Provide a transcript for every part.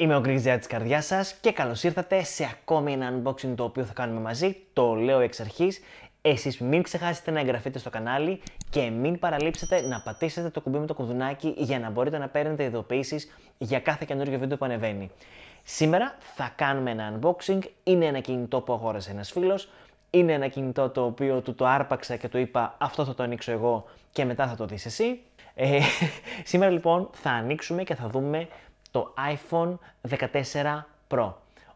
Είμαι ο Γκριζιά της καρδιάς και καλώς ήρθατε σε ακόμη ένα unboxing το οποίο θα κάνουμε μαζί, το λέω εξ αρχής. Εσείς μην ξεχάσετε να εγγραφείτε στο κανάλι και μην παραλείψετε να πατήσετε το κουμπί με το κουδουνάκι για να μπορείτε να παίρνετε ειδοποιήσεις για κάθε καινούργιο βίντεο που ανεβαίνει. Σήμερα θα κάνουμε ένα unboxing, είναι ένα κινητό που αγόρασε ένας φίλος είναι ένα κινητό το οποίο του το άρπαξα και του είπα αυτό θα το ανοίξω εγώ και μετά θα το δεις εσύ. Ε, σήμερα λοιπόν θα ανοίξουμε και θα δούμε το iPhone 14 Pro.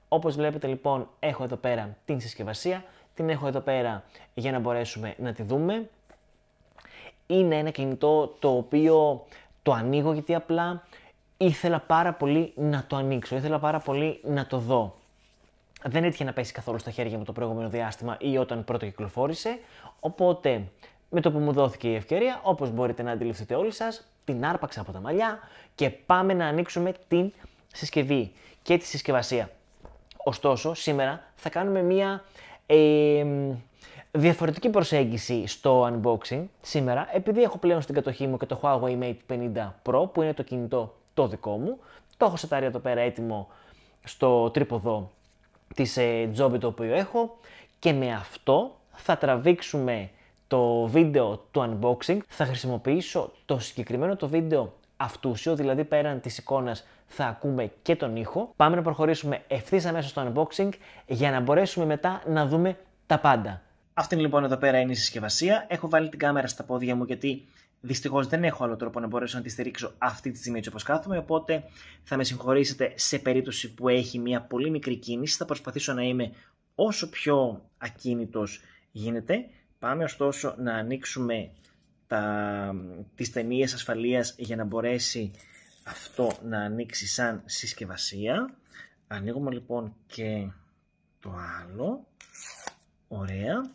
Όπως βλέπετε λοιπόν έχω εδώ πέρα την συσκευασία, την έχω εδώ πέρα για να μπορέσουμε να τη δούμε. Είναι ένα κινητό το οποίο το ανοίγω γιατί απλά ήθελα πάρα πολύ να το ανοίξω, ήθελα πάρα πολύ να το δω. Δεν έτυχε να πέσει καθόλου στα χέρια μου το προηγούμενο διάστημα ή όταν πρώτο κυκλοφόρησε, οπότε με το που μου δόθηκε η ευκαιρία, όπως μπορείτε να αντιληφθείτε όλοι σας, την άρπαξα από τα μαλλιά και πάμε να ανοίξουμε την συσκευή και τη συσκευασία. Ωστόσο, σήμερα θα κάνουμε μία διαφορετική προσέγγιση στο unboxing σήμερα, επειδή έχω πλέον στην κατοχή μου και το Huawei Mate 50 Pro, που είναι το κινητό το δικό μου. Το έχω σετάρει εδώ πέρα έτοιμο στο τρίποδο της ε, τζόμπι το οποίο έχω και με αυτό θα τραβήξουμε το βίντεο του unboxing θα χρησιμοποιήσω το συγκεκριμένο το βίντεο αυτούσιο, δηλαδή πέραν της εικόνας θα ακούμε και τον ήχο. Πάμε να προχωρήσουμε ευθύς αμέσως στο unboxing για να μπορέσουμε μετά να δούμε τα πάντα. Αυτή λοιπόν εδώ πέρα είναι η συσκευασία. Έχω βάλει την κάμερα στα πόδια μου γιατί Δυστυχώς δεν έχω άλλο τρόπο να μπορέσω να τη στηρίξω αυτή τη στιγμή έτσι όπως κάθομαι. Οπότε θα με συγχωρήσετε σε περίπτωση που έχει μια πολύ μικρή κίνηση. Θα προσπαθήσω να είμαι όσο πιο ακίνητος γίνεται. Πάμε ωστόσο να ανοίξουμε τα, τις ταινίες ασφαλείας για να μπορέσει αυτό να ανοίξει σαν συσκευασία. Ανοίγουμε λοιπόν και το άλλο. Ωραία.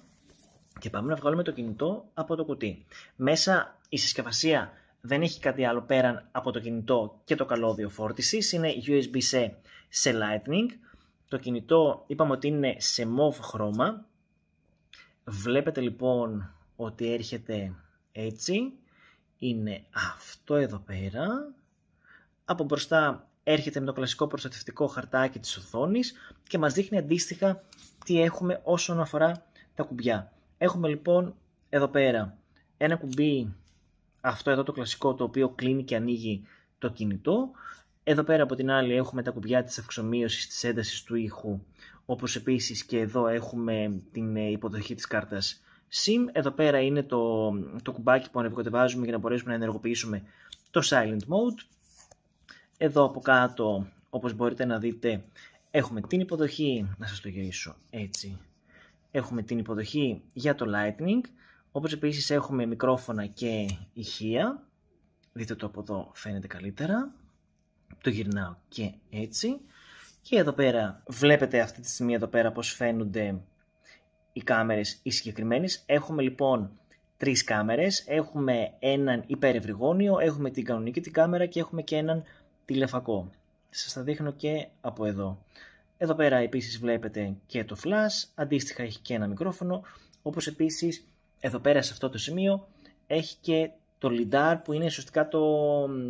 Και πάμε να βγάλουμε το κινητό από το κουτί. Μέσα η συσκευασία δεν έχει κάτι άλλο πέραν από το κινητό και το καλώδιο φόρτισης. Είναι USB-C σε Lightning. Το κινητό είπαμε ότι είναι σε MOV χρώμα Βλέπετε λοιπόν ότι έρχεται έτσι, είναι αυτό εδώ πέρα. Από μπροστά έρχεται με το κλασικό προστατευτικό χαρτάκι της οθόνης και μας δείχνει αντίστοιχα τι έχουμε όσον αφορά τα κουμπιά. Έχουμε λοιπόν εδώ πέρα ένα κουμπί, αυτό εδώ το κλασικό το οποίο κλείνει και ανοίγει το κινητό. Εδώ πέρα από την άλλη έχουμε τα κουμπιά της αυξομοίωσης της έντασης του ήχου όπως επίσης και εδώ έχουμε την ε, υποδοχή της κάρτας SIM. Εδώ πέρα είναι το, το κουμπάκι που ανεβοκατεβάζουμε για να μπορέσουμε να ενεργοποιήσουμε το Silent Mode. Εδώ από κάτω, όπως μπορείτε να δείτε, έχουμε την υποδοχή, να σας το γυρίσω έτσι, έχουμε την υποδοχή για το Lightning, όπως επίσης έχουμε μικρόφωνα και ηχεία, δείτε το από εδώ φαίνεται καλύτερα, το γυρνάω και έτσι. Και εδώ πέρα βλέπετε αυτή τη στιγμή εδώ πέρα πώς φαίνονται οι κάμερες οι συγκεκριμένες. Έχουμε λοιπόν τρεις κάμερες, έχουμε έναν υπερευρυγόνιο, έχουμε την κανονική την κάμερα και έχουμε και έναν τηλεφακό. Σας τα δείχνω και από εδώ. Εδώ πέρα επίσης βλέπετε και το flash, αντίστοιχα έχει και ένα μικρόφωνο, όπως επίσης εδώ πέρα σε αυτό το σημείο έχει και το lidar που είναι ουσιαστικά το,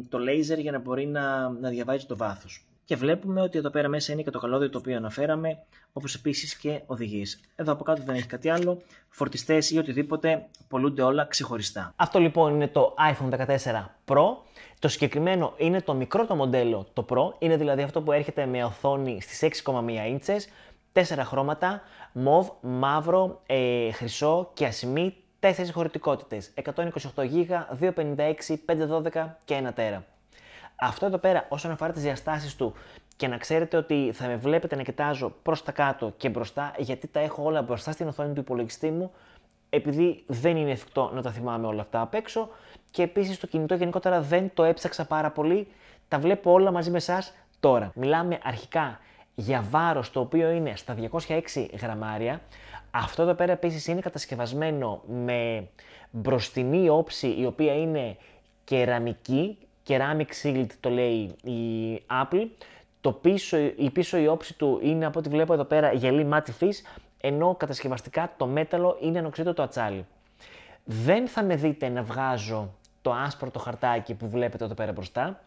το laser για να μπορεί να, να διαβάζει το βάθος και βλέπουμε ότι εδώ πέρα μέσα είναι και το καλώδιο το οποίο αναφέραμε, όπως επίσης και οδηγίες. Εδώ από κάτω δεν έχει κάτι άλλο. Φορτιστές ή οτιδήποτε πολλούνται όλα ξεχωριστά. Αυτό λοιπόν είναι το iPhone 14 Pro. Το συγκεκριμένο είναι το μικρό το μοντέλο, το Pro. Είναι δηλαδή αυτό που έρχεται με οθόνη στις 6,1 inches, τέσσερα χρώματα, μοβ, μαύρο, ε, χρυσό και ασημή, τέσσερις χωρητικότητες. 128 GB, 256, 512 και 1 τέρα. Αυτό εδώ πέρα, όσον αφορά τις διαστάσεις του, και να ξέρετε ότι θα με βλέπετε να κοιτάζω προς τα κάτω και μπροστά, γιατί τα έχω όλα μπροστά στην οθόνη του υπολογιστή μου, επειδή δεν είναι εφικτό να τα θυμάμαι όλα αυτά απ' έξω. Και επίσης το κινητό γενικότερα δεν το έψαξα πάρα πολύ. Τα βλέπω όλα μαζί με εσάς τώρα. Μιλάμε αρχικά για βάρος το οποίο είναι στα 206 γραμμάρια. Αυτό εδώ πέρα επίσης είναι κατασκευασμένο με μπροστινή όψη η οποία είναι κεραμική Ceramic Shield το λέει η Apple. Το πίσω, η πίσω η όψη του είναι από ό,τι βλέπω εδώ πέρα γελί μάτι ενώ κατασκευαστικά το μέταλλο είναι το ατσάλι. Δεν θα με δείτε να βγάζω το άσπρο το χαρτάκι που βλέπετε εδώ πέρα μπροστά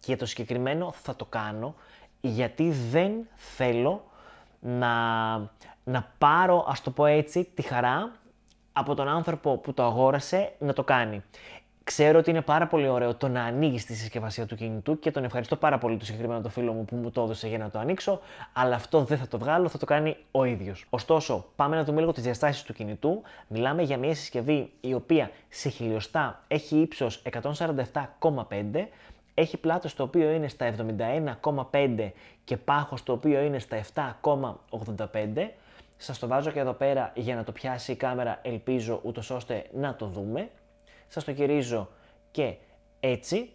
και το συγκεκριμένο θα το κάνω γιατί δεν θέλω να, να πάρω, ας το πω έτσι, τη χαρά από τον άνθρωπο που το αγόρασε να το κάνει. Ξέρω ότι είναι πάρα πολύ ωραίο το να ανοίγεις τη συσκευασία του κινητού και τον ευχαριστώ πάρα πολύ του συγκεκριμένο το φίλο μου που μου το έδωσε για να το ανοίξω, αλλά αυτό δεν θα το βγάλω, θα το κάνει ο ίδιος. Ωστόσο, πάμε να δούμε λίγο τις διαστάσεις του κινητού. Μιλάμε για μια συσκευή η οποία σε χιλιοστά έχει ύψος 147,5. Έχει πλάτος το οποίο είναι στα 71,5 και πάχος το οποίο είναι στα 7,85. Σας το βάζω και εδώ πέρα για να το πιάσει η κάμερα, ελπίζω ούτως ώστε να το δούμε σας το κυρίζω και έτσι.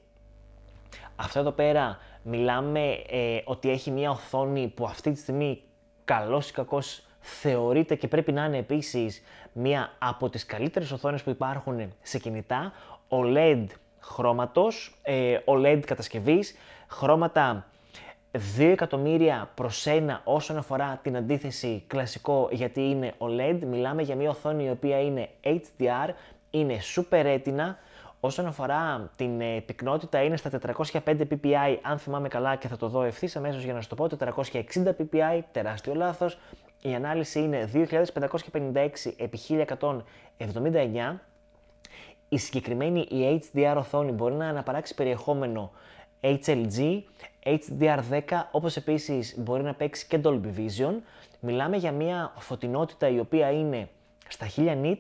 Αυτό εδώ πέρα μιλάμε ε, ότι έχει μια οθόνη που αυτή τη στιγμή καλός ή κακός θεωρείται και πρέπει να είναι επίσης μία από τις καλύτερες οθόνες που υπάρχουν σε κινητά, OLED χρώματος, OLED ε, κατασκευής, χρώματα 2 εκατομμύρια προς ένα όσον αφορά την αντίθεση κλασικό γιατί είναι OLED. Μιλάμε για μια οθόνη η οποία είναι HDR είναι super έτοιμα, Όσον αφορά την ε, πυκνότητα, είναι στα 405 ppi, αν θυμάμαι καλά και θα το δω ευθύς αμέσως για να σου το πω, 460 ppi, τεράστιο λάθος. Η ανάλυση είναι 2556 επί 1179. Η συγκεκριμένη η HDR οθόνη μπορεί να αναπαράξει περιεχόμενο HLG, HDR10, όπως επίσης μπορεί να παίξει και Dolby Vision. Μιλάμε για μια φωτεινότητα η οποία είναι στα 1000 nit,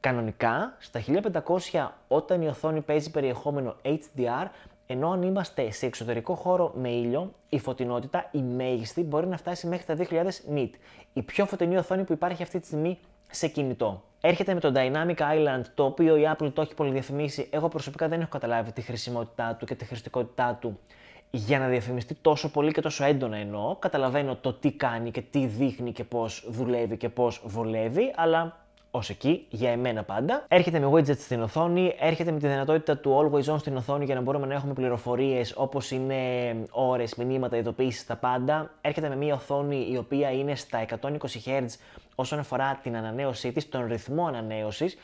Κανονικά, στα 1500 όταν η οθόνη παίζει περιεχόμενο HDR, ενώ αν είμαστε σε εξωτερικό χώρο με ήλιο, η φωτεινότητα, η μέγιστη, μπορεί να φτάσει μέχρι τα 2000 nit, η πιο φωτεινή οθόνη που υπάρχει αυτή τη στιγμή σε κινητό. Έρχεται με το Dynamic Island, το οποίο η Apple το έχει πολυδιαφημίσει. Εγώ προσωπικά δεν έχω καταλάβει τη χρησιμότητά του και τη χρηστικότητά του για να διαφημιστεί τόσο πολύ και τόσο έντονα εννοώ. Καταλαβαίνω το τι κάνει και τι δείχνει και πώς δουλεύει και πώς βολεύει, αλλά ως εκεί, για εμένα πάντα. Έρχεται με widget στην οθόνη, έρχεται με τη δυνατότητα του always on στην οθόνη για να μπορούμε να έχουμε πληροφορίες όπως είναι ώρες, μηνύματα, ειδοποιήσει, τα πάντα. Έρχεται με μια οθόνη η οποία είναι στα 120 Hz όσον αφορά την ανανέωσή της, τον ρυθμό ανανέωσης.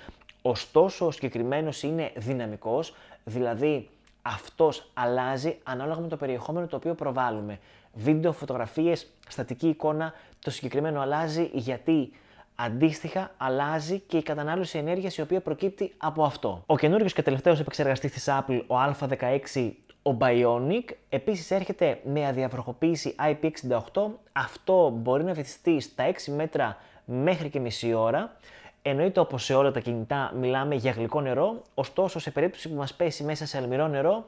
Ωστόσο, ο συγκεκριμένος είναι δυναμικός, δηλαδή αυτός αλλάζει ανάλογα με το περιεχόμενο το οποίο προβάλλουμε. Βίντεο, φωτογραφίες, στατική εικόνα, το συγκεκριμένο αλλάζει γιατί Αντίστοιχα, αλλάζει και η κατανάλωση ενέργειας η οποία προκύπτει από αυτό. Ο καινούριο και τελευταίος επεξεργαστής της Apple, ο Α16, ο Bionic επίσης έρχεται με αδιαβροχοποίηση IP68. Αυτό μπορεί να βυθιστεί στα 6 μέτρα μέχρι και μισή ώρα. Εννοείται όπως σε όλα τα κινητά μιλάμε για γλυκό νερό, ωστόσο σε περίπτωση που μας πέσει μέσα σε αλμυρό νερό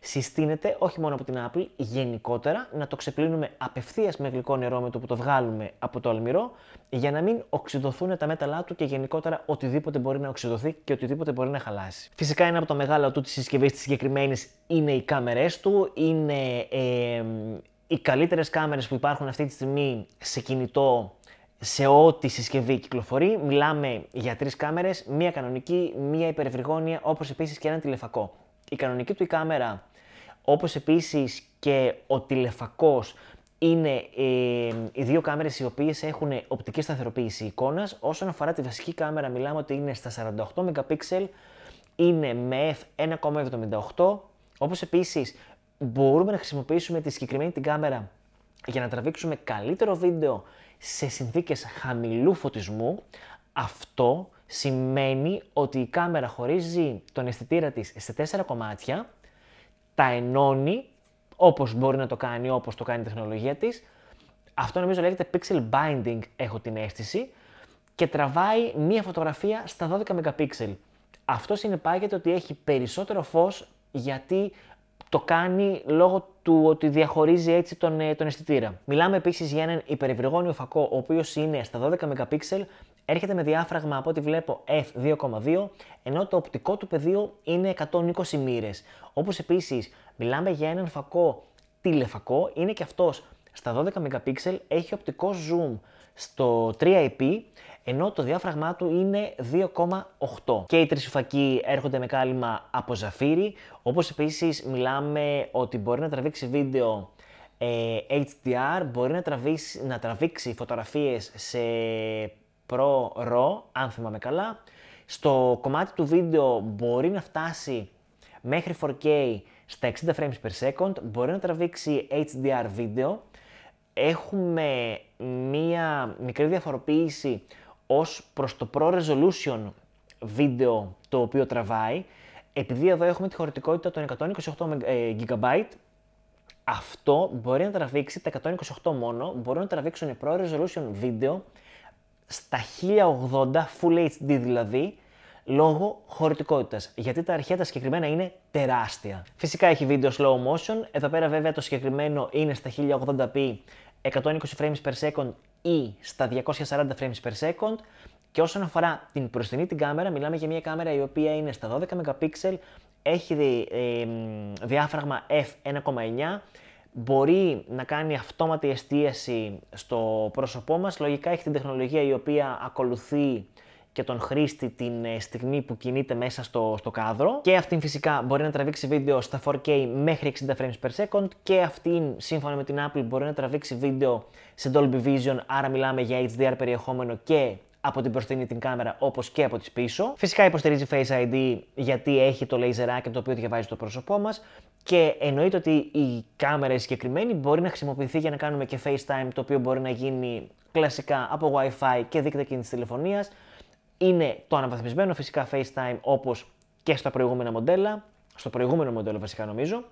συστήνεται όχι μόνο από την Apple, γενικότερα να το ξεπλύνουμε απευθείας με γλυκό νερό με το που το βγάλουμε από το αλμυρό, για να μην οξυδοθούν τα μέταλλά του και γενικότερα οτιδήποτε μπορεί να οξυδωθεί και οτιδήποτε μπορεί να χαλάσει. Φυσικά ένα από τα μεγάλα του της συσκευής της συγκεκριμένης είναι οι κάμερές του, είναι ε, οι καλύτερες κάμερες που υπάρχουν αυτή τη στιγμή σε κινητό σε ό,τι συσκευή κυκλοφορεί. Μιλάμε για τρεις κάμερες, μία κανονική, μία υπερευρυγόνια, όπως επίσης και ένα τηλεφακό. Η κανονική του η κάμερα όπως επίσης και ο τηλεφακός είναι ε, οι δύο κάμερες οι οποίες έχουν οπτική σταθεροποίηση εικόνας. Όσον αφορά τη βασική κάμερα μιλάμε ότι είναι στα 48 MP, είναι με f1,78. Όπως επίσης μπορούμε να χρησιμοποιήσουμε τη συγκεκριμένη την κάμερα για να τραβήξουμε καλύτερο βίντεο σε συνθήκες χαμηλού φωτισμού. Αυτό σημαίνει ότι η κάμερα χωρίζει τον αισθητήρα της σε τέσσερα κομμάτια τα ενώνει, όπως μπορεί να το κάνει, όπως το κάνει η τεχνολογία της. Αυτό νομίζω λέγεται pixel binding, έχω την αίσθηση, και τραβάει μία φωτογραφία στα 12 MP. Αυτό συνεπάγεται ότι έχει περισσότερο φως γιατί το κάνει λόγω του ότι διαχωρίζει έτσι τον, ε, τον αισθητήρα. Μιλάμε επίσης για έναν υπερευρυγόνιο φακό, ο οποίος είναι στα 12 MP έρχεται με διάφραγμα από ό,τι βλέπω f2,2, ενώ το οπτικό του πεδίο είναι 120 μοίρες. Όπως επίσης μιλάμε για έναν φακό τηλεφακό, είναι και αυτός στα 12 MP, έχει οπτικό zoom στο 3IP, ενώ το διάφραγμά του είναι 2,8. Και οι τρισουφακοί έρχονται με κάλυμα από ζαφύρι, όπως επίσης μιλάμε ότι μπορεί να τραβήξει βίντεο ε, HDR μπορεί να τραβήξει, να φωτογραφίες σε Pro Raw, αν θυμάμαι καλά. Στο κομμάτι του βίντεο μπορεί να φτάσει μέχρι 4K στα 60 frames per second, μπορεί να τραβήξει HDR βίντεο. Έχουμε μία μικρή διαφοροποίηση ως προς το Pro Resolution βίντεο το οποίο τραβάει. Επειδή εδώ έχουμε τη χωρητικότητα των 128 ε, GB, αυτό μπορεί να τραβήξει τα 128 μόνο, μπορεί να τραβήξουν Pro Resolution βίντεο στα 1080 Full HD δηλαδή, λόγω χωρητικότητας. Γιατί τα αρχαία τα συγκεκριμένα είναι τεράστια. Φυσικά έχει βίντεο slow motion. Εδώ πέρα βέβαια το συγκεκριμένο είναι στα 1080p 120 frames per second ή στα 240 frames per second. Και όσον αφορά την προστινή την κάμερα, μιλάμε για μια κάμερα η οποία είναι στα 12 MP, έχει δι, ε, διάφραγμα f1,9 μπορεί να κάνει αυτόματη εστίαση στο πρόσωπό μας. Λογικά έχει την τεχνολογία η οποία ακολουθεί και τον χρήστη την ε, στιγμή που κινείται μέσα στο, στο κάδρο. Και αυτήν φυσικά μπορεί να τραβήξει βίντεο στα 4K μέχρι 60 frames per second και αυτήν σύμφωνα με την Apple μπορεί να τραβήξει βίντεο σε Dolby Vision, άρα μιλάμε για HDR περιεχόμενο και από την μπροστινή την κάμερα όπως και από τις πίσω. Φυσικά υποστηρίζει Face ID γιατί έχει το laser και το οποίο διαβάζει το πρόσωπό μας Και εννοείται ότι η κάμερα συγκεκριμένη μπορεί να χρησιμοποιηθεί για να κάνουμε και FaceTime το οποίο μπορεί να γίνει κλασικά από Wi-Fi και δίκτυα κινητής τηλεφωνίας. Είναι το αναβαθμισμένο φυσικά FaceTime όπως και στα προηγούμενα μοντέλα. Στο προηγούμενο μοντέλο βασικά νομίζω.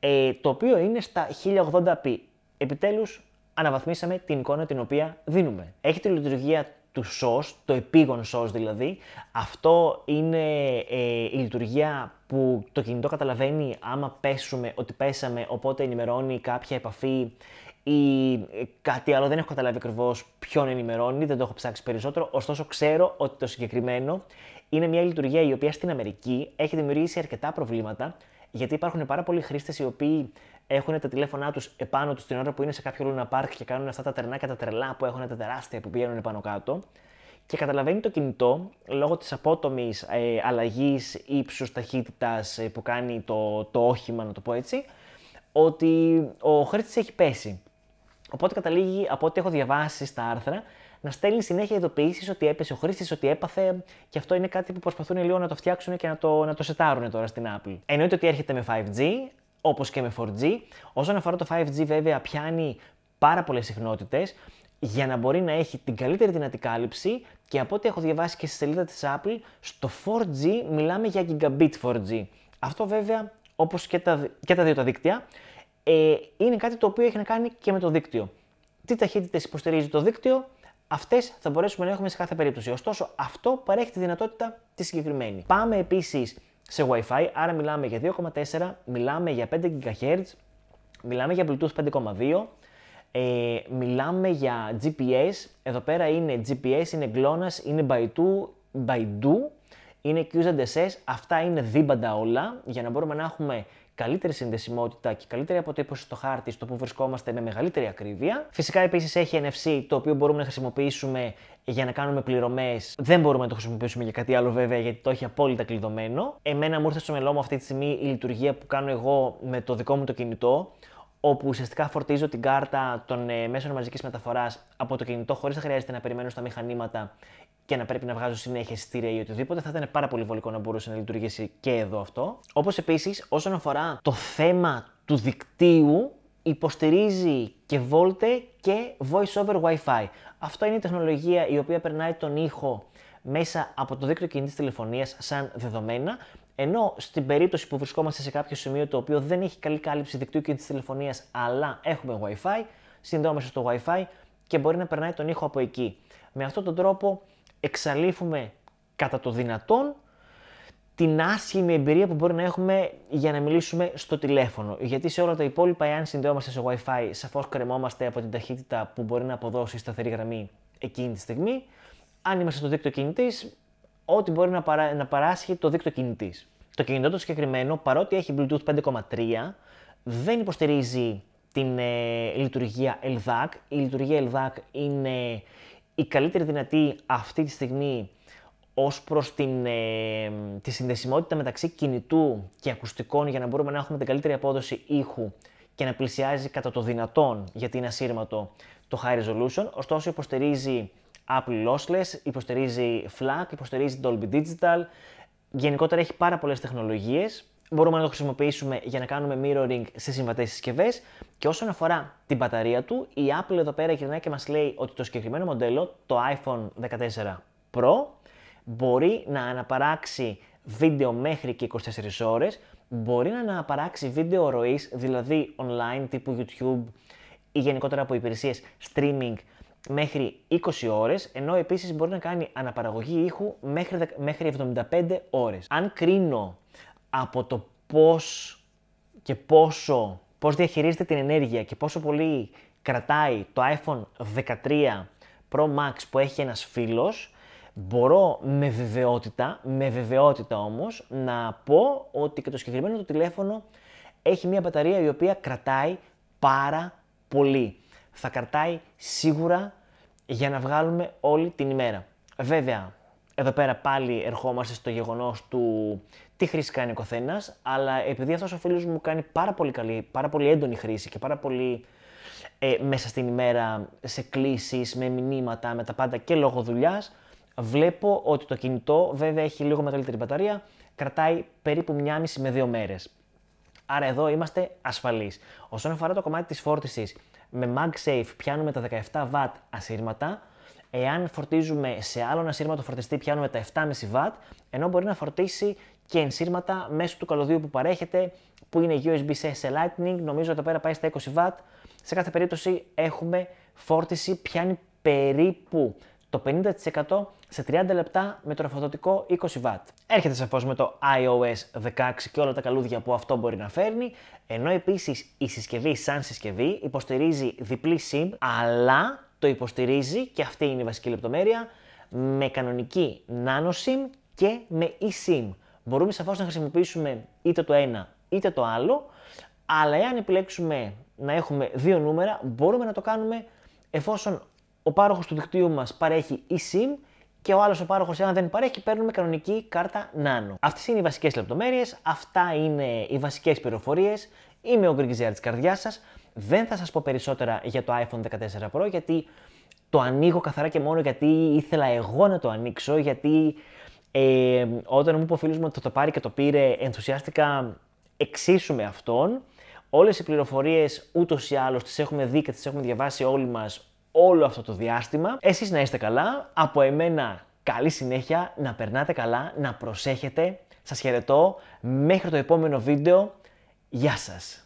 Ε, το οποίο είναι στα 1080p. Επιτέλους, αναβαθμίσαμε την εικόνα την οποία δίνουμε. Έχει τη λειτουργία του SOS, το επίγον SOS δηλαδή. Αυτό είναι ε, η λειτουργία που το κινητό καταλαβαίνει άμα πέσουμε ότι πέσαμε, οπότε ενημερώνει κάποια επαφή ή ε, κάτι άλλο. Δεν έχω καταλάβει ακριβώς ποιον ενημερώνει, δεν το έχω ψάξει περισσότερο. Ωστόσο, ξέρω ότι το συγκεκριμένο είναι μια λειτουργία η οποία στην Αμερική έχει δημιουργήσει αρκετά προβλήματα, γιατί υπάρχουν πάρα πολλοί χρήστες οι οποίοι έχουν τα τηλέφωνά τους επάνω τους την ώρα που είναι σε κάποιο Luna Park και κάνουν αυτά τα τερνάκια τα τρελά που έχουν τα τεράστια που πηγαίνουν πάνω κάτω. Και καταλαβαίνει το κινητό λόγω της απότομης ε, αλλαγής ύψους ταχύτητας ε, που κάνει το, το όχημα, να το πω έτσι, ότι ο χρήστη έχει πέσει. Οπότε καταλήγει από ό,τι έχω διαβάσει στα άρθρα να στέλνει συνέχεια ειδοποιήσεις ότι έπεσε ο χρήστη, ότι έπαθε. Και αυτό είναι κάτι που προσπαθούν λίγο να το φτιάξουν και να το, να το σετάρουν τώρα στην Apple. Εννοείται ότι έρχεται με 5G, όπως και με 4G. Όσον αφορά το 5G βέβαια πιάνει πάρα πολλές συχνότητες για να μπορεί να έχει την καλύτερη δυνατή κάλυψη και από ό,τι έχω διαβάσει και στη σελίδα της Apple, στο 4G μιλάμε για gigabit 4G. Αυτό βέβαια, όπως και τα, και τα δύο τα δίκτυα, ε, είναι κάτι το οποίο έχει να κάνει και με το δίκτυο. Τι ταχύτητες υποστηρίζει το δίκτυο, Αυτές θα μπορέσουμε να έχουμε σε κάθε περίπτωση. Ωστόσο, αυτό παρέχει τη δυνατότητα τη συγκεκριμένη. Πάμε επίσης σε Wi-Fi, άρα μιλάμε για 2,4, μιλάμε για 5 GHz, μιλάμε για Bluetooth 5,2, ε, μιλάμε για GPS, εδώ πέρα είναι GPS, είναι GLONASS, είναι Baidu, Baidu είναι QZSS, αυτά είναι δίμπαντα όλα, για να μπορούμε να έχουμε καλύτερη συνδεσιμότητα και καλύτερη αποτύπωση στο χάρτη, στο που βρισκόμαστε με μεγαλύτερη ακρίβεια. Φυσικά επίσης έχει NFC, το οποίο μπορούμε να χρησιμοποιήσουμε για να κάνουμε πληρωμές. Δεν μπορούμε να το χρησιμοποιήσουμε για κάτι άλλο βέβαια, γιατί το έχει απόλυτα κλειδωμένο. Εμένα μου ήρθε στο μελό μου αυτή τη στιγμή η λειτουργία που κάνω εγώ με το δικό μου το κινητό, όπου ουσιαστικά φορτίζω την κάρτα των ε, μέσων μαζικής μεταφοράς από το κινητό χωρίς να χρειάζεται να περιμένω στα μηχανήματα και να πρέπει να βγάζω συνέχεια εισιτήρια ή οτιδήποτε. Θα ήταν πάρα πολύ βολικό να μπορούσε να λειτουργήσει και εδώ αυτό. Όπως επίσης, όσον αφορά το θέμα του δικτύου, υποστηρίζει και Volte και Voice over WiFi. fi Αυτό είναι η τεχνολογία η οποία περνάει τον ήχο μέσα από το δίκτυο κινητής τηλεφωνίας σαν δεδομένα ενώ στην περίπτωση που βρισκόμαστε σε κάποιο σημείο το οποίο δεν έχει καλή κάλυψη δικτύου και της τηλεφωνίας, αλλά έχουμε WiFi, συνδέομαστε στο WiFi και μπορεί να περνάει τον ήχο από εκεί. Με αυτόν τον τρόπο εξαλείφουμε κατά το δυνατόν την άσχημη εμπειρία που μπορεί να έχουμε για να μιλήσουμε στο τηλέφωνο. Γιατί σε όλα τα υπόλοιπα, εάν συνδεόμαστε σε WiFi, σαφώς κρεμόμαστε από την ταχύτητα που μπορεί να αποδώσει η σταθερή γραμμή εκείνη τη στιγμή. Αν είμαστε στο δίκτυο κινητής, ό,τι μπορεί να, παρά, να παράσχει το δίκτυο κινητής. Το κινητό το συγκεκριμένο, παρότι έχει Bluetooth 5,3, δεν υποστηρίζει την ε, λειτουργία LDAC. Η λειτουργία LDAC είναι η καλύτερη δυνατή αυτή τη στιγμή ως προς την, ε, τη συνδεσιμότητα μεταξύ κινητού και ακουστικών για να μπορούμε να έχουμε την καλύτερη απόδοση ήχου και να πλησιάζει κατά το δυνατόν, γιατί είναι ασύρματο, το high resolution. Ωστόσο υποστηρίζει Apple Lossless, υποστηρίζει FLAC, υποστηρίζει Dolby Digital. Γενικότερα έχει πάρα πολλές τεχνολογίες. Μπορούμε να το χρησιμοποιήσουμε για να κάνουμε mirroring σε συμβατές συσκευές. Και όσον αφορά την μπαταρία του, η Apple εδώ πέρα γυρνάει και μας λέει ότι το συγκεκριμένο μοντέλο, το iPhone 14 Pro, μπορεί να αναπαράξει βίντεο μέχρι και 24 ώρες, μπορεί να αναπαράξει βίντεο ροής, δηλαδή online τύπου YouTube ή γενικότερα από υπηρεσίες streaming μέχρι 20 ώρες, ενώ επίσης μπορεί να κάνει αναπαραγωγή ήχου μέχρι, μέχρι 75 ώρες. Αν κρίνω από το πώς και πόσο, πώς διαχειρίζεται την ενέργεια και πόσο πολύ κρατάει το iPhone 13 Pro Max που έχει ένας φίλος, μπορώ με βεβαιότητα, με βεβαιότητα όμως, να πω ότι και το συγκεκριμένο το τηλέφωνο έχει μια μπαταρία η οποία κρατάει πάρα πολύ θα κρατάει σίγουρα για να βγάλουμε όλη την ημέρα. Βέβαια, εδώ πέρα πάλι ερχόμαστε στο γεγονός του τι χρήση κάνει ο καθένας, αλλά επειδή αυτός ο φίλος μου κάνει πάρα πολύ καλή, πάρα πολύ έντονη χρήση και πάρα πολύ ε, μέσα στην ημέρα σε κλήσεις, με μηνύματα, με τα πάντα και λόγω δουλειάς, βλέπω ότι το κινητό βέβαια έχει λίγο μεγαλύτερη μπαταρία, κρατάει περίπου μία μισή με δύο μέρες. Άρα εδώ είμαστε ασφαλείς. Όσον αφορά το κομμάτι της φόρτισης, με MagSafe πιάνουμε τα 17W ασύρματα, εάν φορτίζουμε σε άλλον ασύρματο φορτιστή πιάνουμε τα 7,5W, ενώ μπορεί να φορτίσει και ενσύρματα μέσω του καλωδίου που παρέχεται, που είναι USB-C σε Lightning, νομίζω εδώ πέρα πάει στα 20W. Σε κάθε περίπτωση έχουμε φόρτιση, πιάνει περίπου το 50% σε 30 λεπτά με τροφοδοτικό 20 W. Έρχεται σαφώ με το iOS 16 και όλα τα καλούδια που αυτό μπορεί να φέρνει, ενώ επίσης η συσκευή σαν συσκευή υποστηρίζει διπλή SIM, αλλά το υποστηρίζει, και αυτή είναι η βασική λεπτομέρεια, με κανονική nano SIM και με eSIM. Μπορούμε σαφώς να χρησιμοποιήσουμε είτε το ένα είτε το άλλο, αλλά εάν επιλέξουμε να έχουμε δύο νούμερα, μπορούμε να το κάνουμε εφόσον ο πάροχος του δικτύου μας παρέχει eSIM και ο άλλος ο πάροχος, εάν δεν παρέχει, παίρνουμε κανονική κάρτα Nano. Αυτές είναι οι βασικές λεπτομέρειες, αυτά είναι οι βασικές πληροφορίες. Είμαι ο Γκριγκιζέα τη καρδιά σας. Δεν θα σας πω περισσότερα για το iPhone 14 Pro γιατί το ανοίγω καθαρά και μόνο γιατί ήθελα εγώ να το ανοίξω. Γιατί ε, όταν μου είπε ο φίλος μου ότι το πάρει και το πήρε, ενθουσιάστηκα εξίσου με αυτόν. Όλες οι πληροφορίες ούτως ή άλλως τις έχουμε δει και τις έχουμε διαβάσει όλοι μας όλο αυτό το διάστημα. Εσείς να είστε καλά, από εμένα καλή συνέχεια, να περνάτε καλά, να προσέχετε. Σας χαιρετώ, μέχρι το επόμενο βίντεο. Γεια σας!